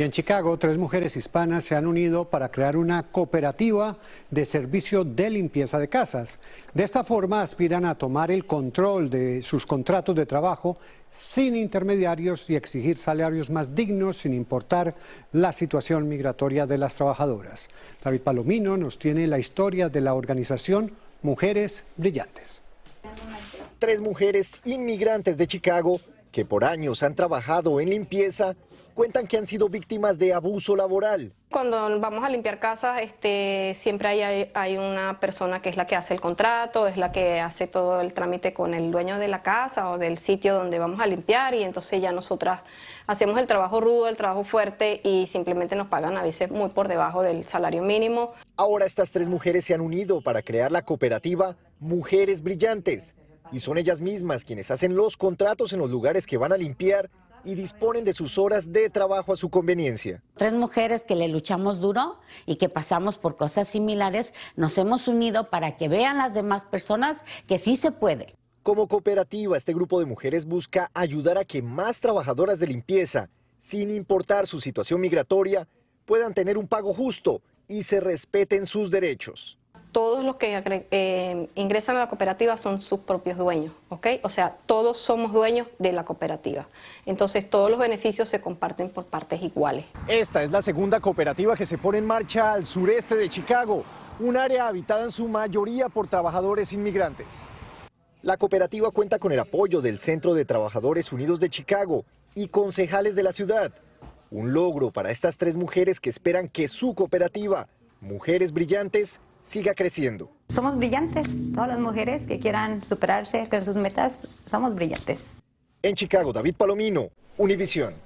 En Chicago, tres mujeres hispanas se han unido para crear una cooperativa de servicio de limpieza de casas. De esta forma aspiran a tomar el control de sus contratos de trabajo sin intermediarios y exigir salarios más dignos sin importar la situación migratoria de las trabajadoras. David Palomino nos tiene la historia de la organización Mujeres Brillantes. Tres mujeres inmigrantes de Chicago que por años han trabajado en limpieza, cuentan que han sido víctimas de abuso laboral. Cuando vamos a limpiar casas, este, siempre hay, hay, una persona que es la que hace el contrato, es la que hace todo el trámite con el dueño de la casa o del sitio donde vamos a limpiar y entonces ya nosotras hacemos el trabajo rudo, el trabajo fuerte y simplemente nos pagan a veces muy por debajo del salario mínimo. Ahora estas tres mujeres se han unido para crear la cooperativa Mujeres Brillantes y son ellas mismas quienes hacen los contratos en los lugares que van a limpiar y disponen de sus horas de trabajo a su conveniencia. Tres mujeres que le luchamos duro y que pasamos por cosas similares, nos hemos unido para que vean las demás personas que sí se puede. Como cooperativa, este grupo de mujeres busca ayudar a que más trabajadoras de limpieza, sin importar su situación migratoria, puedan tener un pago justo y se respeten sus derechos todos los que eh, ingresan a la cooperativa son sus propios dueños, ¿ok? O sea, todos somos dueños de la cooperativa. Entonces, todos los beneficios se comparten por partes iguales. Esta es la segunda cooperativa que se pone en marcha al sureste de Chicago, un área habitada en su mayoría por trabajadores inmigrantes. La cooperativa cuenta con el apoyo del Centro de Trabajadores Unidos de Chicago y concejales de la ciudad. Un logro para estas tres mujeres que esperan que su cooperativa, Mujeres Brillantes, siga creciendo. Somos brillantes, todas las mujeres que quieran superarse con sus metas, somos brillantes. En Chicago, David Palomino, Univisión.